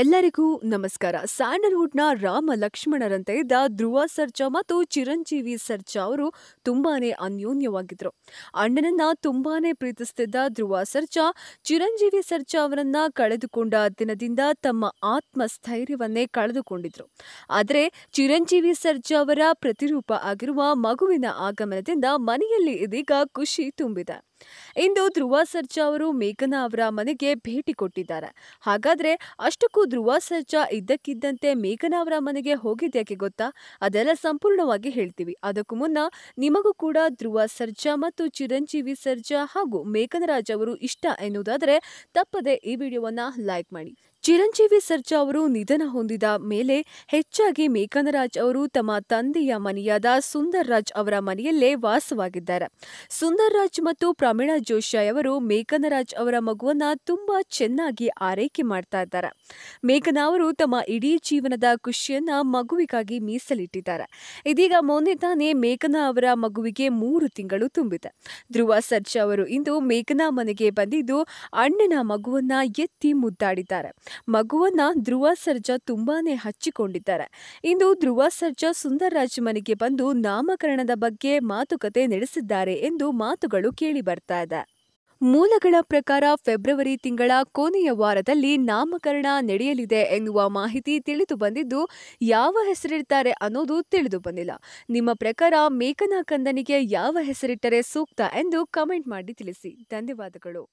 ಎಲ್ಲರಿಗೂ ನಮಸ್ಕಾರ ಸ್ಯಾಂಡಲ್ವುಡ್ನ ರಾಮ ಲಕ್ಷ್ಮಣರಂತೆ ಇದ್ದ ಧ್ರುವ ಸರ್ಜಾ ಮತ್ತು ಚಿರಂಜೀವಿ ಸರ್ಜಾ ಅವರು ತುಂಬಾನೇ ಅನ್ಯೋನ್ಯವಾಗಿದ್ದರು ಅಣ್ಣನನ್ನ ತುಂಬಾನೇ ಪ್ರೀತಿಸುತ್ತಿದ್ದ ಧ್ರುವ ಸರ್ಜಾ ಚಿರಂಜೀವಿ ಸರ್ಜಾ ಅವರನ್ನ ಕಳೆದುಕೊಂಡ ದಿನದಿಂದ ತಮ್ಮ ಆತ್ಮಸ್ಥೈರ್ಯವನ್ನೇ ಕಳೆದುಕೊಂಡಿದ್ರು ಆದರೆ ಚಿರಂಜೀವಿ ಸರ್ಜಾ ಅವರ ಪ್ರತಿರೂಪ ಆಗಿರುವ ಮಗುವಿನ ಆಗಮನದಿಂದ ಮನೆಯಲ್ಲಿ ಇದೀಗ ಖುಷಿ ತುಂಬಿದೆ ಇಂದು ಧ್ರುವ ಸರ್ಜಾ ಅವರು ಮೇಘನಾ ಅವರ ಮನೆಗೆ ಭೇಟಿ ಕೊಟ್ಟಿದ್ದಾರೆ ಹಾಗಾದ್ರೆ ಅಷ್ಟಕ್ಕೂ ಧ್ರುವ ಸರ್ಜಾ ಇದ್ದಕ್ಕಿದ್ದಂತೆ ಮೇಘನಾ ಅವರ ಮನೆಗೆ ಹೋಗಿದ್ಯಾಕೆ ಗೊತ್ತಾ ಅದೆಲ್ಲ ಸಂಪೂರ್ಣವಾಗಿ ಹೇಳ್ತೀವಿ ಅದಕ್ಕೂ ಮುನ್ನ ನಿಮಗೂ ಕೂಡ ಧ್ರುವ ಸರ್ಜಾ ಮತ್ತು ಚಿರಂಜೀವಿ ಸರ್ಜಾ ಹಾಗೂ ಮೇಘನರಾಜ್ ಅವರು ಇಷ್ಟ ಎನ್ನುವುದಾದರೆ ತಪ್ಪದೆ ಈ ವಿಡಿಯೋವನ್ನ ಲೈಕ್ ಮಾಡಿ ಚಿರಂಜೀವಿ ಸರ್ಜಾ ಅವರು ನಿಧನ ಹೊಂದಿದ ಮೇಲೆ ಹೆಚ್ಚಾಗಿ ಮೇಘನರಾಜ್ ಅವರು ತಮ್ಮ ತಂದೆಯ ಮನೆಯಾದ ಸುಂದರ್ ರಾಜ್ ಅವರ ಮನೆಯಲ್ಲೇ ವಾಸವಾಗಿದ್ದಾರೆ ಸುಂದರ್ ರಾಜ್ ಮತ್ತು ಪ್ರಮೀಳಾ ಜೋಶಿ ಅವರು ಮೇಘನರಾಜ್ ಅವರ ಮಗುವನ್ನ ತುಂಬಾ ಚೆನ್ನಾಗಿ ಆರೈಕೆ ಮಾಡ್ತಾ ಇದ್ದಾರೆ ಮೇಘನಾ ಅವರು ತಮ್ಮ ಇಡೀ ಜೀವನದ ಖುಷಿಯನ್ನ ಮಗುವಿಗಾಗಿ ಮೀಸಲಿಟ್ಟಿದ್ದಾರೆ ಇದೀಗ ಮೊನ್ನೆ ತಾನೇ ಮೇಘನಾ ಅವರ ಮಗುವಿಗೆ ಮೂರು ತಿಂಗಳು ತುಂಬಿದೆ ಧ್ರುವ ಸರ್ಜಾ ಅವರು ಇಂದು ಮೇಘನಾ ಮನೆಗೆ ಬಂದಿದ್ದು ಅಣ್ಣನ ಮಗುವನ್ನ ಎತ್ತಿ ಮುದ್ದಾಡಿದ್ದಾರೆ ಮಗುವನ್ನ ಧ್ರುವ ಸರ್ಜಾ ತುಂಬಾನೇ ಹಚ್ಚಿಕೊಂಡಿದ್ದಾರೆ ಇಂದು ಧ್ರುವ ಸರ್ಜಾ ರಾಜ್ ಮನೆಗೆ ಬಂದು ನಾಮಕರಣದ ಬಗ್ಗೆ ಮಾತುಕತೆ ನಡೆಸಿದ್ದಾರೆ ಎಂದು ಮಾತುಗಳು ಕೇಳಿಬರ್ತಾ ಇದೆ ಮೂಲಗಳ ಪ್ರಕಾರ ಫೆಬ್ರವರಿ ತಿಂಗಳ ಕೊನೆಯ ವಾರದಲ್ಲಿ ನಾಮಕರಣ ನಡೆಯಲಿದೆ ಎನ್ನುವ ಮಾಹಿತಿ ತಿಳಿದು ಬಂದಿದ್ದು ಯಾವ ಹೆಸರಿಡ್ತಾರೆ ಅನ್ನೋದು ತಿಳಿದು ಬಂದಿಲ್ಲ ನಿಮ್ಮ ಪ್ರಕಾರ ಮೇಕನಾ ಕಂದನಿಗೆ ಯಾವ ಹೆಸರಿಟ್ಟರೆ ಸೂಕ್ತ ಎಂದು ಕಮೆಂಟ್ ಮಾಡಿ ತಿಳಿಸಿ ಧನ್ಯವಾದಗಳು